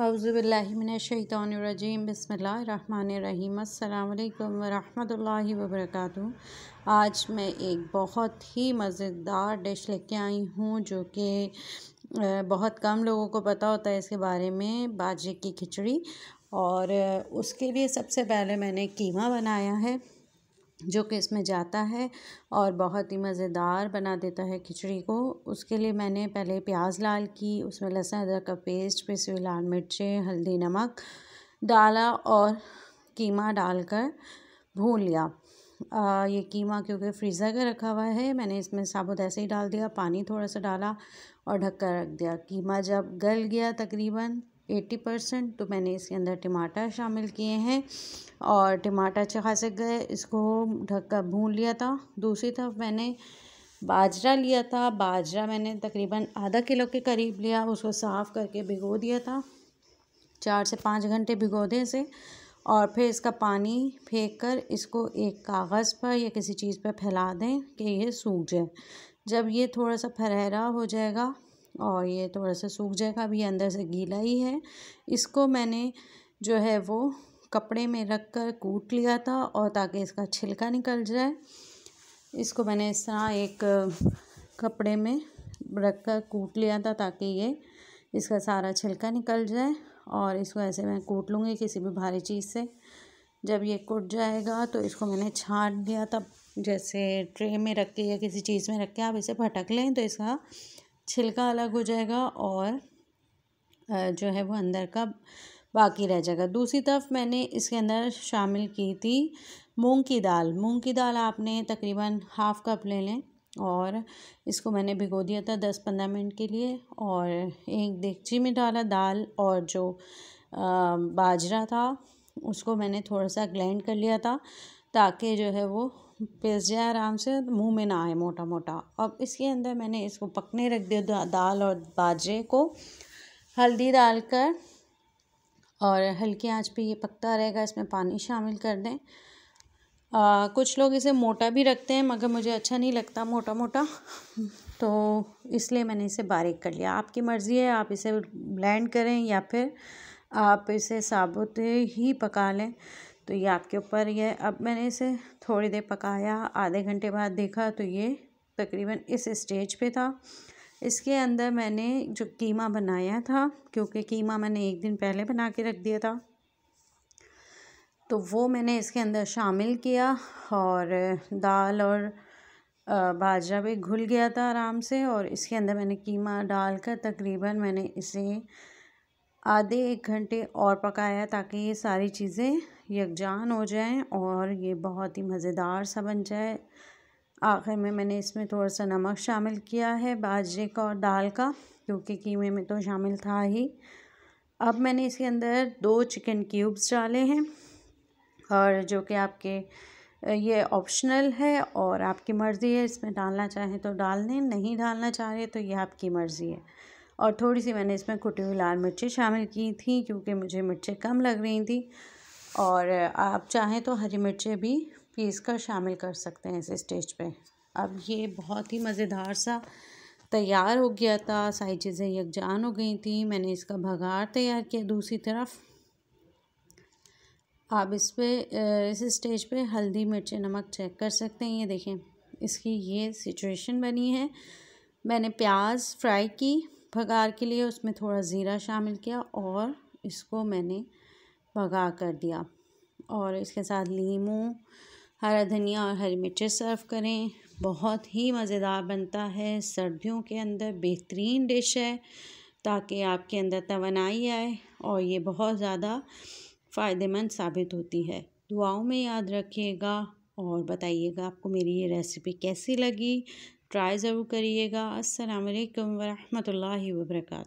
अवज़बिल्लिमिनशैतरजीम बसमीम अल्लाम वरहमल आज मैं एक बहुत ही मज़ेदार डिश लेके आई हूँ जो कि बहुत कम लोगों को पता होता है इसके बारे में बाजरे की खिचड़ी और उसके लिए सबसे पहले मैंने कीमा बनाया है जो कि इसमें जाता है और बहुत ही मज़ेदार बना देता है खिचड़ी को उसके लिए मैंने पहले प्याज लाल की उसमें लहसुन अदरक का पेस्ट फिर हुई लाल मिर्चें हल्दी नमक डाला और कीमा डालकर भून लिया आ, ये कीमा क्योंकि फ्रीज़र का रखा हुआ है मैंने इसमें साबुत ऐसे ही डाल दिया पानी थोड़ा सा डाला और ढक कर रख दिया कीमा जब गल गया तकरीबन एट्टी परसेंट तो मैंने इसके अंदर टमाटर शामिल किए हैं और टमाटर अच्छे खासे गए इसको ढक कर भून लिया था दूसरी तरफ मैंने बाजरा लिया था बाजरा मैंने तकरीबन आधा किलो के करीब लिया उसको साफ़ करके भिगो दिया था चार से पाँच घंटे भिगो दें इसे और फिर इसका पानी फेंक कर इसको एक कागज़ पर या किसी चीज़ पर फैला दें कि ये सूख जाए जब ये थोड़ा सा फरहरा हो जाएगा और ये तो थोड़ा सा सूख जाएगा अभी अंदर से गीला ही है इसको मैंने जो है वो कपड़े में रख कर कूट लिया था और ताकि इसका छिलका निकल जाए इसको मैंने इस तरह एक कपड़े में रख कर कूट लिया था ताकि ये इसका सारा छिलका निकल जाए और इसको ऐसे मैं कूट लूँगी किसी भी भारी चीज़ से जब ये कूट जाएगा तो इसको मैंने छाट दिया था जैसे ट्रे में रख के या किसी चीज़ में रख के आप इसे भटक लें तो इसका छिलका अलग हो जाएगा और जो है वो अंदर का बाकी रह जाएगा दूसरी तरफ मैंने इसके अंदर शामिल की थी मूंग की दाल मूंग की दाल आपने तकरीबन हाफ़ कप ले लें और इसको मैंने भिगो दिया था दस पंद्रह मिनट के लिए और एक देगची में डाला दाल और जो बाजरा था उसको मैंने थोड़ा सा ग्लैंड कर लिया था ताकि जो है वो पिस जाए आराम से मुंह में ना आए मोटा मोटा अब इसके अंदर मैंने इसको पकने रख दिया दाल और बाजरे को हल्दी डालकर और हल्की आंच पे ये पकता रहेगा इसमें पानी शामिल कर दें आ, कुछ लोग इसे मोटा भी रखते हैं मगर मुझे अच्छा नहीं लगता मोटा मोटा तो इसलिए मैंने इसे बारीक कर लिया आपकी मर्ज़ी है आप इसे ब्लेंड करें या फिर आप इसे साबुत ही पका लें तो ये आपके ऊपर ये अब मैंने इसे थोड़ी देर पकाया आधे घंटे बाद देखा तो ये तकरीबन इस स्टेज पे था इसके अंदर मैंने जो कीमा बनाया था क्योंकि कीमा मैंने एक दिन पहले बना के रख दिया था तो वो मैंने इसके अंदर शामिल किया और दाल और बाजरा भी घुल गया था आराम से और इसके अंदर मैंने कीमा डालकर तकरीबन मैंने इसे आधे एक घंटे और पकाया ताकि ये सारी चीज़ें यकजान हो जाएं और ये बहुत ही मज़ेदार सा बन जाए आखिर में मैंने इसमें थोड़ा सा नमक शामिल किया है बाजरे का और दाल का क्योंकि कीमे में तो शामिल था ही अब मैंने इसके अंदर दो चिकन क्यूब्स डाले हैं और जो कि आपके ये ऑप्शनल है और आपकी मर्ज़ी है इसमें डालना चाहें तो डाल दें नहीं डालना चाह रहे तो ये आपकी मर्ज़ी है और थोड़ी सी मैंने इसमें कुटी हुई लाल मिर्ची शामिल की थी क्योंकि मुझे मिर्चें कम लग रही थी और आप चाहें तो हरी मिर्चें भी पीस कर शामिल कर सकते हैं इस स्टेज पे अब ये बहुत ही मज़ेदार सा तैयार हो गया था सारी चीज़ें यकजान हो गई थी मैंने इसका भगार तैयार किया दूसरी तरफ आप इस पे इस स्टेज पे हल्दी मिर्चें नमक चेक कर सकते हैं ये देखें इसकी ये सिचुएशन बनी है मैंने प्याज फ्राई की भगार के लिए उसमें थोड़ा ज़ीरा शामिल किया और इसको मैंने भगा कर दिया और इसके साथ लीमू हरा धनिया और हरी मिर्चें सर्व करें बहुत ही मज़ेदार बनता है सर्दियों के अंदर बेहतरीन डिश है ताकि आपके अंदर तोनाई आए और ये बहुत ज़्यादा फ़ायदेमंद साबित होती है दुआओं में याद रखिएगा और बताइएगा आपको मेरी ये रेसिपी कैसी लगी ट्राई ज़रूर करिएगा असल वरहमल वर्का